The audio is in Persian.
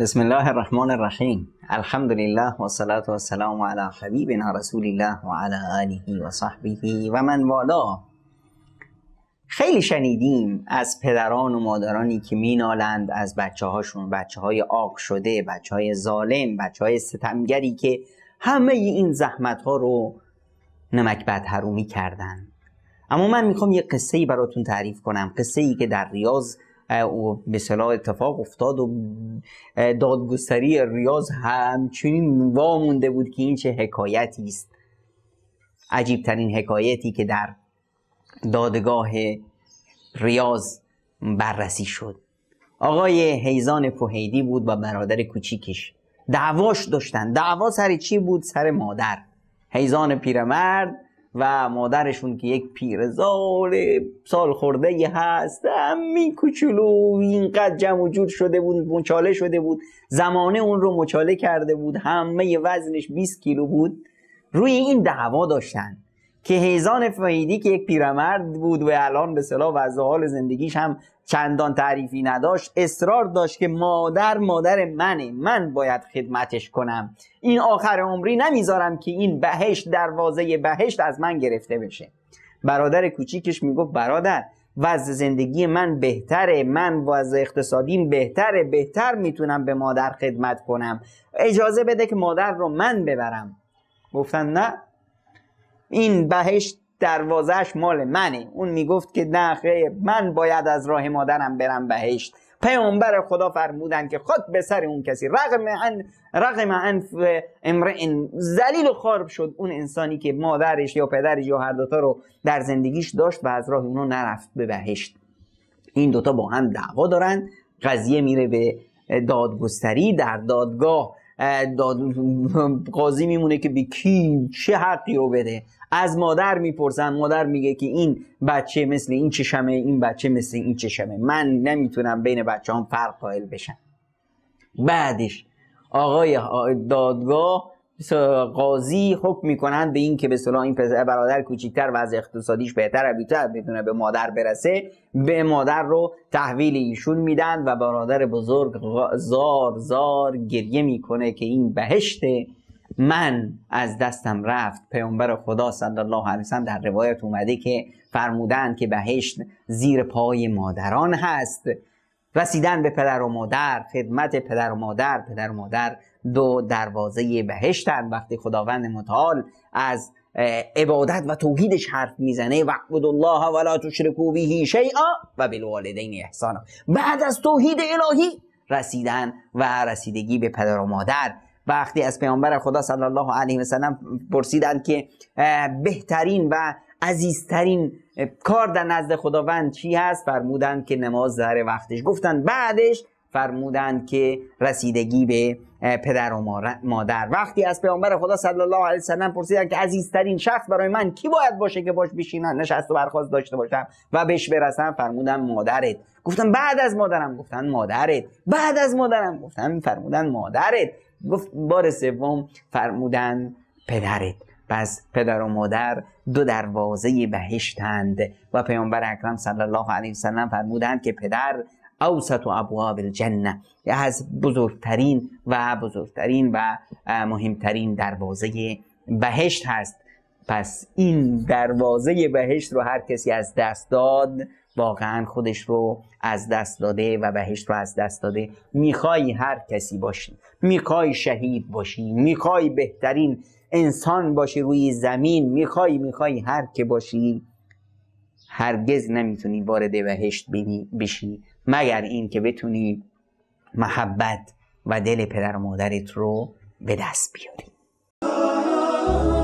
بسم الله الرحمن الرحیم الحمد لله و صلاة و سلام علی حبیبنا رسول الله و علی آله و صحبه و من والا خیلی شنیدیم از پدران و مادرانی که مینالند از بچه هاشون بچه های آق شده بچه های ظالم بچه های ستمگری که همه این زحمت ها رو نمک بد حرومی کردن اما من میخوام یه قصه ای براتون تعریف کنم قصه ای که در ریاض مثلا اتفاق افتاد و دادگستری ریاض همچنین وا مونده بود که این چه حکایتی است عجیب ترین حکایتی که در دادگاه ریاض بررسی شد آقای هیزان فهیدی بود و برادر کوچیکش دعواش داشتن دعوا سر چی بود سر مادر هیزان پیرمرد و مادرشون که یک پیرزال سال خورده ای هست همین کوچولو اینقدر جمع جور شده بود مچاله شده بود زمانه اون رو مچاله کرده بود همه وزنش 20 کیلو بود روی این دعوا داشتن که هیزان فهیدی که یک پیرمرد بود و الان به صلاح و حال زندگیش هم چندان تعریفی نداشت اصرار داشت که مادر مادر منه من باید خدمتش کنم این آخر عمری نمیذارم که این بهشت دروازه بهشت از من گرفته بشه برادر کوچیکش میگفت برادر وضع زندگی من بهتره من وضع اقتصادیم بهتره بهتر میتونم به مادر خدمت کنم اجازه بده که مادر رو من ببرم گفتن نه این بهشت دروازش مال منه اون میگفت که نه خیر من باید از راه مادرم برم بهشت پیامبر خدا فرمودن که خود به سر اون کسی رغم ان رغم انف امرئن ذلیل و خارب شد اون انسانی که مادرش یا پدرش یا هر دوتا رو در زندگیش داشت و از راه اونو نرفت به بهشت این دوتا با هم دعوا دارن قضیه میره به دادگستری در دادگاه قاضی میمونه که به کی چه حقی رو بده از مادر میپرسن مادر میگه که این بچه مثل این چشمه این بچه مثل این چشمه من نمیتونم بین بچه هم فرق قائل بشم بعدش آقای دادگاه قاضی حکم میکنند به این که به صلاح این برادر کوچیکتر از اقتصادیش بهتر بیتر میتونه به مادر برسه به مادر رو تحویل ایشون میدن و برادر بزرگ زار زار گریه میکنه که این بهشت من از دستم رفت پیامبر خدا صلی الله علیه وسلم در روایت اومده که فرمودند که بهشت زیر پای مادران هست رسیدن به پدر و مادر خدمت پدر و مادر پدر و مادر دو دروازه بهشتن وقتی خداوند متعال از عبادت و توحیدش حرف میزنه و الله ولا تشرکو بهی شیئا و بالوالدین احسانا بعد از توحید الهی رسیدن و رسیدگی به پدر و مادر وقتی از پیامبر خدا صلی الله علیه و سلم پرسیدند که بهترین و عزیزترین کار در نزد خداوند چی هست فرمودند که نماز در وقتش گفتن بعدش فرمودند که رسیدگی به پدر و مادر وقتی از پیامبر خدا صلی الله علیه وسلم پرسیدن که عزیزترین شخص برای من کی باید باشه که باش بشینم نشست و برخواست داشته باشم و بهش برسم فرمودن مادرت گفتم بعد از مادرم گفتن مادرت بعد از مادرم گفتن فرمودن مادرت گفت بار سوم فرمودن پدرت پس پدر و مادر دو دروازه بهشتند و پیامبر اکرم صلی الله علیه وسلم فرمودند که پدر اوسط و ابواب الجنه از بزرگترین و بزرگترین و مهمترین دروازه بهشت هست پس این دروازه بهشت رو هر کسی از دست داد واقعا خودش رو از دست داده و بهشت رو از دست داده میخوای هر کسی باشی میخوای شهید باشی میخوای بهترین انسان باشی روی زمین میخوای میخوای هر که باشی هرگز نمیتونی وارد بهشت بشی مگر این که بتونی محبت و دل پدر و مادرت رو به دست بیاری